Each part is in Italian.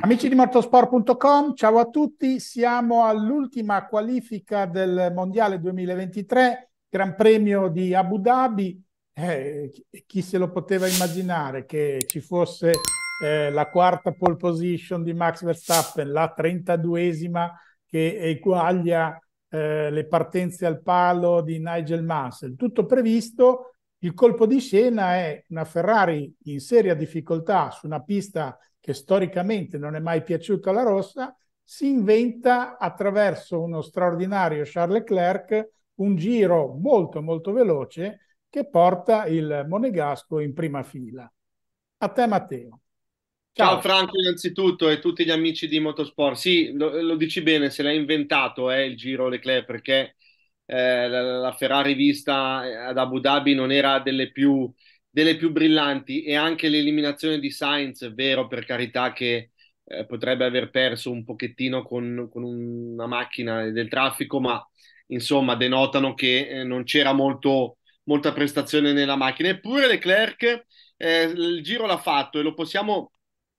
Amici di motorsport.com, ciao a tutti. Siamo all'ultima qualifica del Mondiale 2023, Gran Premio di Abu Dhabi. Eh, chi se lo poteva immaginare che ci fosse eh, la quarta pole position di Max Verstappen, la 32esima che eguaglia eh, le partenze al palo di Nigel Mansell. Tutto previsto, il colpo di scena è una Ferrari in seria difficoltà su una pista che storicamente non è mai piaciuta alla rossa, si inventa attraverso uno straordinario Charles Leclerc un giro molto molto veloce che porta il Monegasco in prima fila. A te Matteo. Ciao, Ciao Franco innanzitutto e tutti gli amici di Motorsport. Sì, lo, lo dici bene, se l'ha inventato eh, il giro Leclerc perché eh, la, la, Ferrari vista eh, ad Abu Dhabi non era delle più delle più brillanti e anche l'eliminazione di Sainz, è vero per carità che eh, potrebbe aver perso un pochettino con, con, una macchina del traffico, ma insomma denotano che eh, non c'era molto, molta prestazione nella macchina. Eppure Leclerc eh, il giro l'ha fatto e lo possiamo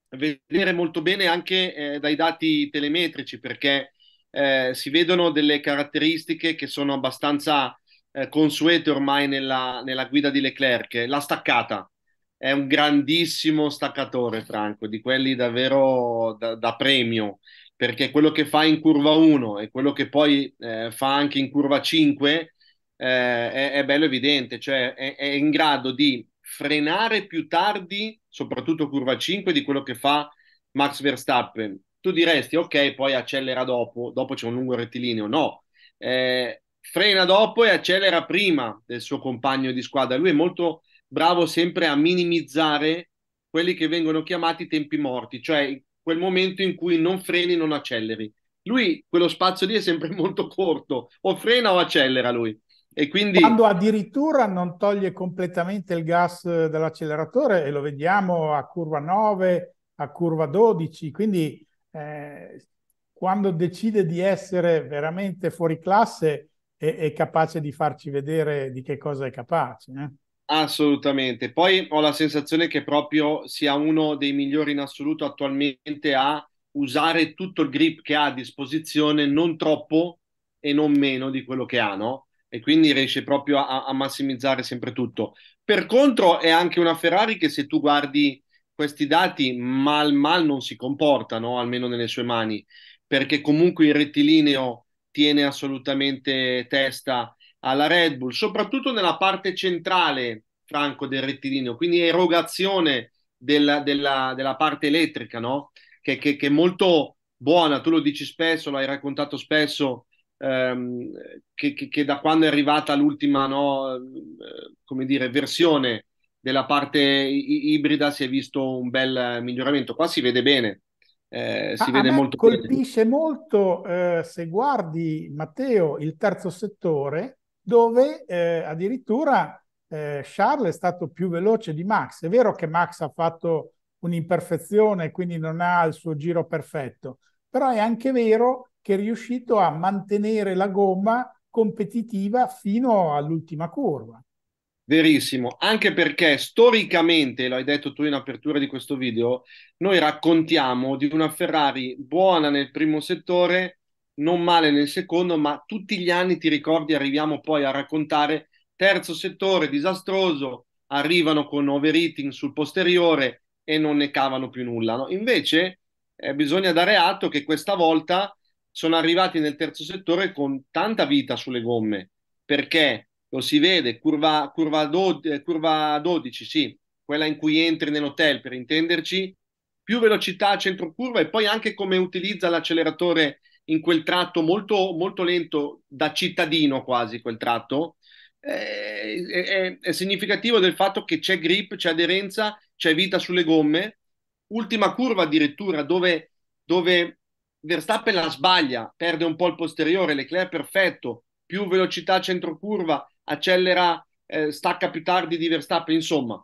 vedere molto bene anche eh, dai dati telemetrici perché eh, si vedono delle caratteristiche che sono abbastanza eh, consuete ormai nella, nella, guida di Leclerc, la staccata. È un grandissimo staccatore, Franco, di quelli davvero da, da premio, perché quello che fa in curva 1 e quello che poi eh, fa anche in curva 5 eh, è, è, bello evidente, cioè è, è in grado di frenare più tardi, soprattutto curva 5, di quello che fa Max Verstappen. Tu diresti, ok, poi accelera dopo, dopo c'è un lungo rettilineo. No, eh, frena dopo e accelera prima del suo compagno di squadra. Lui è molto bravo sempre a minimizzare quelli che vengono chiamati tempi morti, cioè quel momento in cui non freni, non acceleri. Lui quello spazio lì è sempre molto corto, o frena o accelera lui. E quindi... Quando addirittura non toglie completamente il gas eh, dall'acceleratore e lo vediamo a curva 9, a curva 12, quindi eh, quando decide di essere veramente fuori classe, è, è, capace di farci vedere di che cosa è capace. Eh? Assolutamente. Poi ho la sensazione che proprio sia uno dei migliori in assoluto attualmente a usare tutto il grip che ha a disposizione, non troppo e non meno di quello che ha, no? E quindi riesce proprio a, a massimizzare sempre tutto. Per contro è anche una Ferrari che se tu guardi questi dati mal mal non si comporta, no? almeno nelle sue mani, perché comunque il rettilineo tiene assolutamente testa alla Red Bull, soprattutto nella parte centrale, Franco, del rettilineo, quindi erogazione della, della, della parte elettrica, no? Che, che, che, è molto buona, tu lo dici spesso, l'hai raccontato spesso, ehm, che, che, da quando è arrivata l'ultima, no, eh, come dire, versione della parte i- ibrida si è visto un bel miglioramento. Qua si vede bene, eh, si ah, vede molto colpisce bene. molto eh, se guardi Matteo il terzo settore dove eh, addirittura eh, Charles è stato più veloce di Max è vero che Max ha fatto un'imperfezione quindi non ha il suo giro perfetto però è anche vero che è riuscito a mantenere la gomma competitiva fino all'ultima curva Verissimo, anche perché storicamente, lo hai detto tu in apertura di questo video, noi raccontiamo di una Ferrari buona nel primo settore, non male nel secondo, ma tutti gli anni, ti ricordi, arriviamo poi a raccontare terzo settore disastroso, arrivano con overheating sul posteriore e non ne cavano più nulla. No? Invece eh, bisogna dare atto che questa volta sono arrivati nel terzo settore con tanta vita sulle gomme, perché lo si vede, curva, curva, do, eh, curva 12, sì, quella in cui entri nell'hotel per intenderci, più velocità a centro curva e poi anche come utilizza l'acceleratore in quel tratto molto, molto lento, da cittadino quasi quel tratto, eh, è, è, è, significativo del fatto che c'è grip, c'è aderenza, c'è vita sulle gomme. Ultima curva addirittura dove, dove Verstappen la sbaglia, perde un po' il posteriore, Leclerc perfetto, più velocità centro curva, accelera, eh, stacca più tardi di Verstappen, insomma,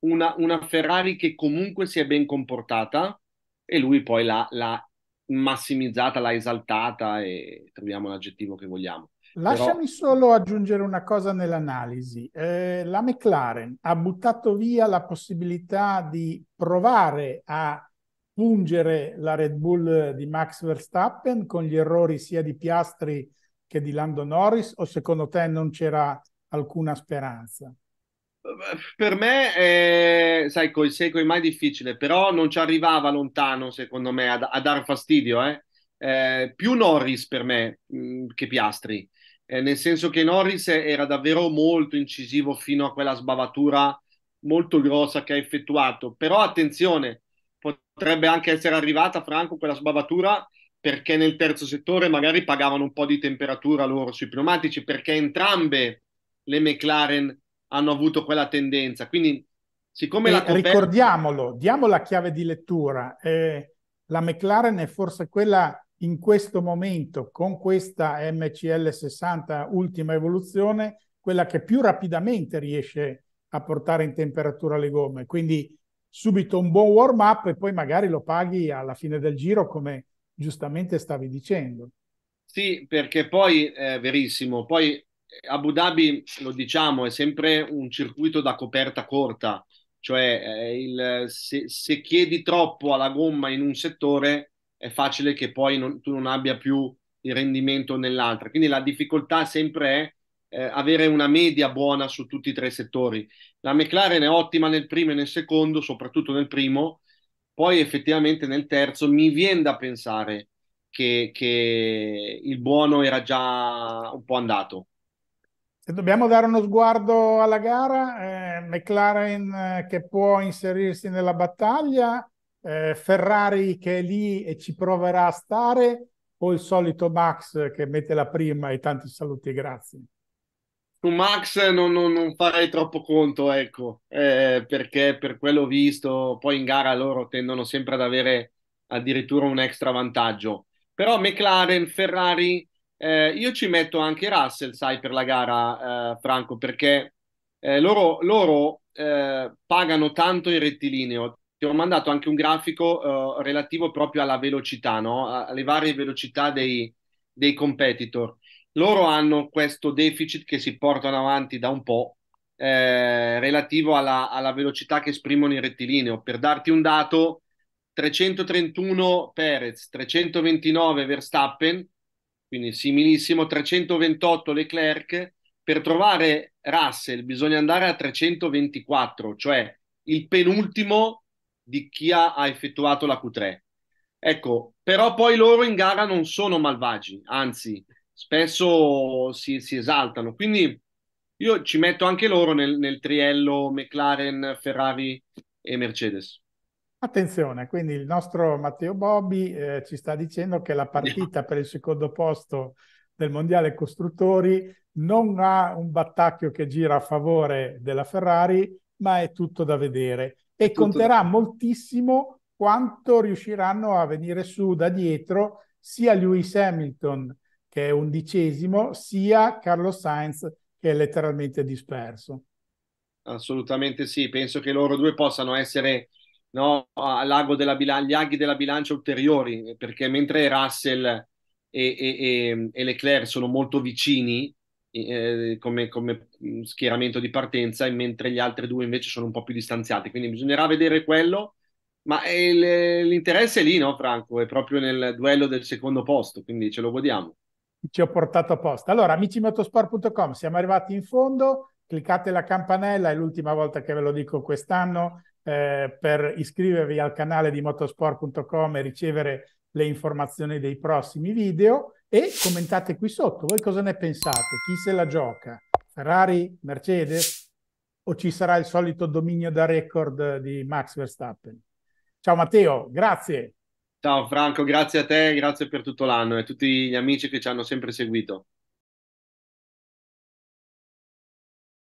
una, una, Ferrari che comunque si è ben comportata e lui poi l'ha, l'ha massimizzata, l'ha esaltata e troviamo l'aggettivo che vogliamo. Lasciami Però... solo aggiungere una cosa nell'analisi. Eh, la McLaren ha buttato via la possibilità di provare a pungere la Red Bull di Max Verstappen con gli errori sia di Piastri che di Lando Norris o secondo te non c'era alcuna speranza? Per me, è, eh, sai, col seco è mai difficile, però non ci arrivava lontano, secondo me, a, a dar fastidio. Eh? Eh, più Norris per me mh, mm, che Piastri, eh, nel senso che Norris era davvero molto incisivo fino a quella sbavatura molto grossa che ha effettuato. Però attenzione, potrebbe anche essere arrivata, Franco, quella sbavatura perché nel terzo settore magari pagavano un po' di temperatura loro sui pneumatici, perché entrambe le McLaren hanno avuto quella tendenza. Quindi, siccome e la conferma... ricordiamolo, diamo la chiave di lettura. Eh, la McLaren è forse quella in questo momento, con questa MCL 60 ultima evoluzione, quella che più rapidamente riesce a portare in temperatura le gomme. Quindi subito un buon warm up e poi magari lo paghi alla fine del giro come giustamente stavi dicendo. Sì, perché poi è verissimo, poi Abu Dhabi, lo diciamo, è sempre un circuito da coperta corta, cioè eh, il, se, se, chiedi troppo alla gomma in un settore è facile che poi non, tu non abbia più il rendimento nell'altro. Quindi la difficoltà sempre è eh, avere una media buona su tutti e tre i settori. La McLaren è ottima nel primo e nel secondo, soprattutto nel primo, poi effettivamente nel terzo mi viene da pensare che, che il buono era già un po' andato. Se dobbiamo dare uno sguardo alla gara, eh, McLaren eh, che può inserirsi nella battaglia, eh, Ferrari che è lì e ci proverà a stare, o il solito Max che mette la prima e tanti saluti e grazie su Max non, non, non, farei troppo conto, ecco, eh, perché per quello visto, poi in gara loro tendono sempre ad avere addirittura un extra vantaggio. Però McLaren, Ferrari, eh, io ci metto anche Russell, sai, per la gara, eh, Franco, perché eh, loro, loro eh, pagano tanto in rettilineo. Ti ho mandato anche un grafico eh, relativo proprio alla velocità, no? alle varie velocità dei, dei competitor loro hanno questo deficit che si portano avanti da un po' eh, relativo alla, alla, velocità che esprimono in rettilineo. Per darti un dato, 331 Perez, 329 Verstappen, quindi similissimo, 328 Leclerc. Per trovare Russell bisogna andare a 324, cioè il penultimo di chi ha, ha effettuato la Q3. Ecco, però poi loro in gara non sono malvagi, anzi, spesso si, si esaltano. Quindi io ci metto anche loro nel, nel triello McLaren, Ferrari e Mercedes. Attenzione, quindi il nostro Matteo Bobbi eh, ci sta dicendo che la partita per il secondo posto del Mondiale Costruttori non ha un battacchio che gira a favore della Ferrari, ma è tutto da vedere e tutto. conterà moltissimo quanto riusciranno a venire su da dietro sia Lewis Hamilton che è undicesimo, sia Carlo Sainz che è letteralmente disperso. Assolutamente sì, penso che loro due possano essere no, all'ago della bilan- gli aghi della bilancia ulteriori, perché mentre Russell e, e, e Leclerc sono molto vicini eh, come, come, mm, schieramento di partenza, mentre gli altri due invece sono un po' più distanziati, quindi bisognerà vedere quello, ma il, l'interesse è lì, no Franco? È proprio nel duello del secondo posto, quindi ce lo godiamo ci ho portato apposta. Allora, amici motorsport.com, siamo arrivati in fondo, cliccate la campanella, è l'ultima volta che ve lo dico quest'anno, eh, per iscrivervi al canale di motorsport.com e ricevere le informazioni dei prossimi video e commentate qui sotto, voi cosa ne pensate? Chi se la gioca? Ferrari? Mercedes? O ci sarà il solito dominio da record di Max Verstappen? Ciao Matteo, grazie. Ciao Franco, grazie a te, grazie per tutto l'anno e a tutti gli amici che ci hanno sempre seguito.